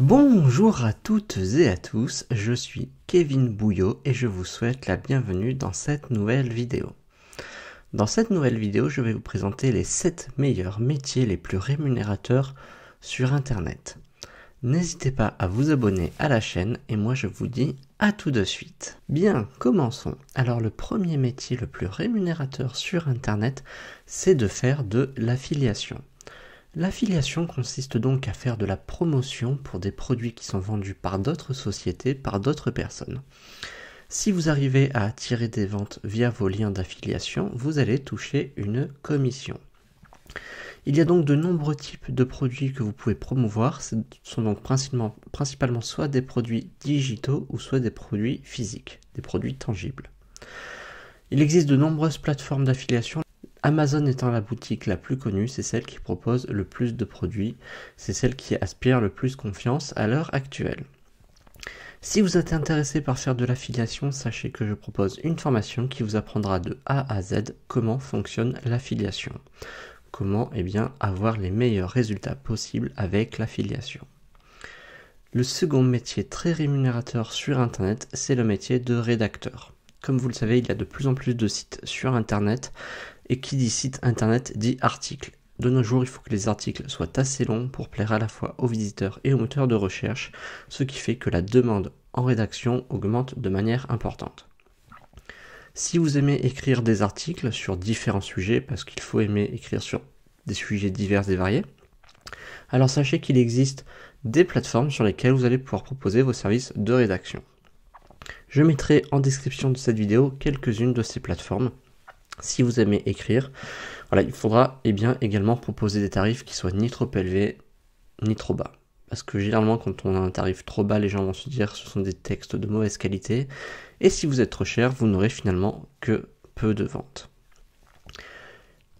Bonjour à toutes et à tous, je suis Kevin Bouillot et je vous souhaite la bienvenue dans cette nouvelle vidéo. Dans cette nouvelle vidéo, je vais vous présenter les 7 meilleurs métiers les plus rémunérateurs sur Internet. N'hésitez pas à vous abonner à la chaîne et moi je vous dis à tout de suite. Bien, commençons. Alors le premier métier le plus rémunérateur sur Internet, c'est de faire de l'affiliation. L'affiliation consiste donc à faire de la promotion pour des produits qui sont vendus par d'autres sociétés, par d'autres personnes. Si vous arrivez à attirer des ventes via vos liens d'affiliation, vous allez toucher une commission. Il y a donc de nombreux types de produits que vous pouvez promouvoir, ce sont donc principalement, principalement soit des produits digitaux ou soit des produits physiques, des produits tangibles. Il existe de nombreuses plateformes d'affiliation. Amazon étant la boutique la plus connue, c'est celle qui propose le plus de produits, c'est celle qui aspire le plus confiance à l'heure actuelle. Si vous êtes intéressé par faire de l'affiliation, sachez que je propose une formation qui vous apprendra de A à Z comment fonctionne l'affiliation. Comment eh bien, avoir les meilleurs résultats possibles avec l'affiliation. Le second métier très rémunérateur sur Internet, c'est le métier de rédacteur. Comme vous le savez, il y a de plus en plus de sites sur Internet et qui dit site internet dit article. De nos jours, il faut que les articles soient assez longs pour plaire à la fois aux visiteurs et aux moteurs de recherche, ce qui fait que la demande en rédaction augmente de manière importante. Si vous aimez écrire des articles sur différents sujets, parce qu'il faut aimer écrire sur des sujets divers et variés, alors sachez qu'il existe des plateformes sur lesquelles vous allez pouvoir proposer vos services de rédaction. Je mettrai en description de cette vidéo quelques-unes de ces plateformes si vous aimez écrire, voilà, il faudra eh bien, également proposer des tarifs qui soient ni trop élevés ni trop bas. Parce que généralement, quand on a un tarif trop bas, les gens vont se dire que ce sont des textes de mauvaise qualité. Et si vous êtes trop cher, vous n'aurez finalement que peu de ventes.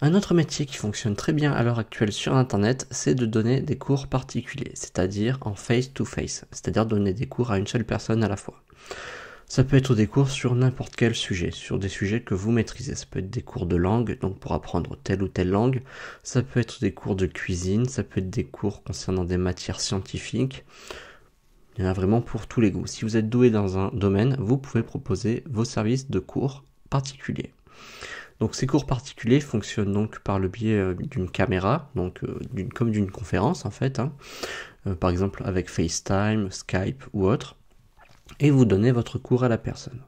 Un autre métier qui fonctionne très bien à l'heure actuelle sur Internet, c'est de donner des cours particuliers, c'est-à-dire en face-to-face, c'est-à-dire donner des cours à une seule personne à la fois. Ça peut être des cours sur n'importe quel sujet, sur des sujets que vous maîtrisez. Ça peut être des cours de langue, donc pour apprendre telle ou telle langue. Ça peut être des cours de cuisine, ça peut être des cours concernant des matières scientifiques. Il y en a vraiment pour tous les goûts. Si vous êtes doué dans un domaine, vous pouvez proposer vos services de cours particuliers. Donc ces cours particuliers fonctionnent donc par le biais euh, d'une caméra, donc euh, comme d'une conférence en fait, hein. euh, par exemple avec FaceTime, Skype ou autre et vous donnez votre cours à la personne.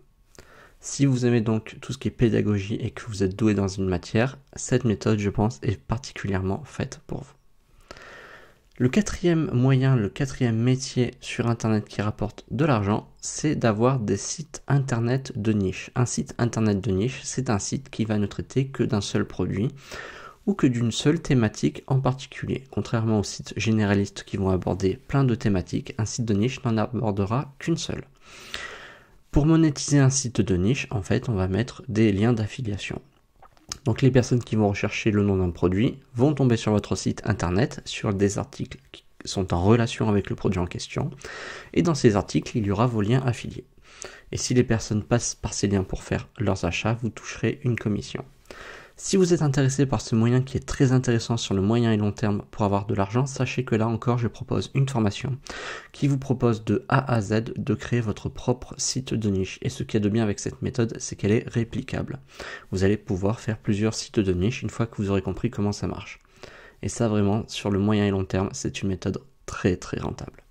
Si vous aimez donc tout ce qui est pédagogie et que vous êtes doué dans une matière, cette méthode, je pense, est particulièrement faite pour vous. Le quatrième moyen, le quatrième métier sur Internet qui rapporte de l'argent, c'est d'avoir des sites Internet de niche. Un site Internet de niche, c'est un site qui va ne traiter que d'un seul produit ou que d'une seule thématique en particulier. Contrairement aux sites généralistes qui vont aborder plein de thématiques, un site de niche n'en abordera qu'une seule. Pour monétiser un site de niche, en fait, on va mettre des liens d'affiliation. Donc les personnes qui vont rechercher le nom d'un produit vont tomber sur votre site internet sur des articles qui sont en relation avec le produit en question. Et dans ces articles, il y aura vos liens affiliés. Et si les personnes passent par ces liens pour faire leurs achats, vous toucherez une commission. Si vous êtes intéressé par ce moyen qui est très intéressant sur le moyen et long terme pour avoir de l'argent, sachez que là encore je propose une formation qui vous propose de A à Z de créer votre propre site de niche. Et ce qui est de bien avec cette méthode, c'est qu'elle est réplicable. Vous allez pouvoir faire plusieurs sites de niche une fois que vous aurez compris comment ça marche. Et ça vraiment, sur le moyen et long terme, c'est une méthode très très rentable.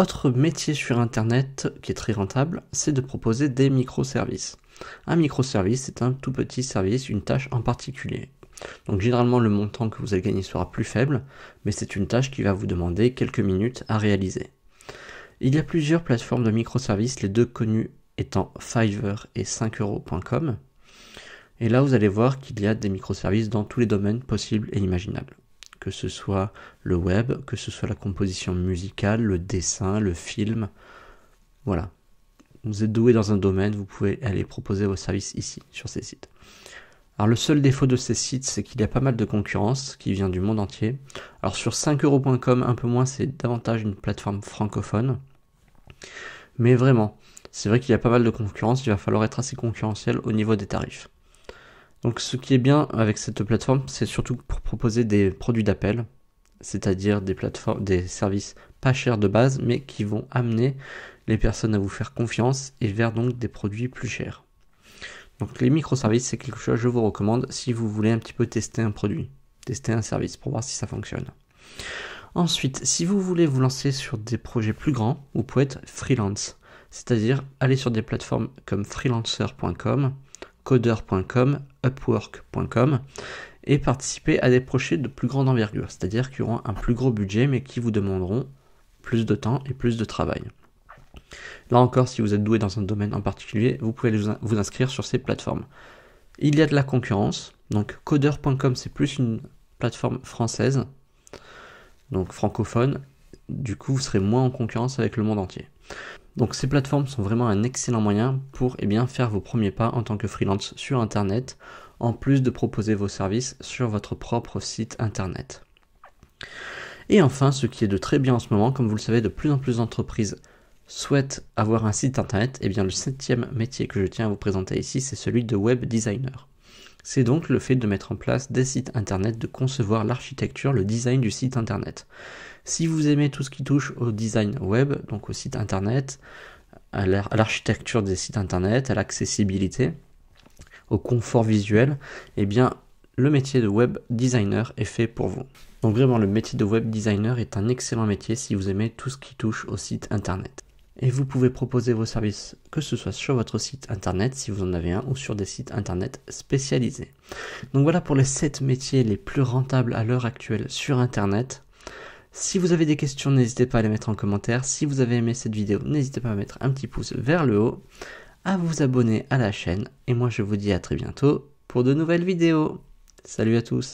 Autre métier sur Internet qui est très rentable, c'est de proposer des microservices. Un microservice, c'est un tout petit service, une tâche en particulier. Donc généralement le montant que vous allez gagner sera plus faible, mais c'est une tâche qui va vous demander quelques minutes à réaliser. Il y a plusieurs plateformes de microservices, les deux connues étant Fiverr et 5euros.com. Et là, vous allez voir qu'il y a des microservices dans tous les domaines possibles et imaginables. Que ce soit le web, que ce soit la composition musicale, le dessin, le film. Voilà vous êtes doué dans un domaine, vous pouvez aller proposer vos services ici, sur ces sites. Alors le seul défaut de ces sites, c'est qu'il y a pas mal de concurrence qui vient du monde entier. Alors sur 5euros.com, un peu moins, c'est davantage une plateforme francophone. Mais vraiment, c'est vrai qu'il y a pas mal de concurrence, il va falloir être assez concurrentiel au niveau des tarifs. Donc ce qui est bien avec cette plateforme, c'est surtout pour proposer des produits d'appel, c'est-à-dire des plateformes, des services pas chers de base, mais qui vont amener les personnes à vous faire confiance et vers donc des produits plus chers. Donc les microservices, c'est quelque chose que je vous recommande si vous voulez un petit peu tester un produit, tester un service pour voir si ça fonctionne. Ensuite, si vous voulez vous lancer sur des projets plus grands, vous pouvez être freelance, c'est-à-dire aller sur des plateformes comme freelancer.com, coder.com, upwork.com et participer à des projets de plus grande envergure, c'est-à-dire qui auront un plus gros budget mais qui vous demanderont plus de temps et plus de travail. Là encore, si vous êtes doué dans un domaine en particulier, vous pouvez vous inscrire sur ces plateformes. Il y a de la concurrence, donc codeur.com c'est plus une plateforme française, donc francophone, du coup vous serez moins en concurrence avec le monde entier. Donc ces plateformes sont vraiment un excellent moyen pour et eh bien, faire vos premiers pas en tant que freelance sur Internet, en plus de proposer vos services sur votre propre site Internet. Et enfin, ce qui est de très bien en ce moment, comme vous le savez, de plus en plus d'entreprises souhaite avoir un site internet, eh bien le septième métier que je tiens à vous présenter ici, c'est celui de web designer. C'est donc le fait de mettre en place des sites internet, de concevoir l'architecture, le design du site internet. Si vous aimez tout ce qui touche au design web, donc au site internet, à l'architecture des sites internet, à l'accessibilité, au confort visuel, eh bien le métier de web designer est fait pour vous. Donc vraiment le métier de web designer est un excellent métier si vous aimez tout ce qui touche au site internet et vous pouvez proposer vos services, que ce soit sur votre site internet si vous en avez un ou sur des sites internet spécialisés. Donc voilà pour les 7 métiers les plus rentables à l'heure actuelle sur internet. Si vous avez des questions, n'hésitez pas à les mettre en commentaire. Si vous avez aimé cette vidéo, n'hésitez pas à mettre un petit pouce vers le haut, à vous abonner à la chaîne et moi je vous dis à très bientôt pour de nouvelles vidéos. Salut à tous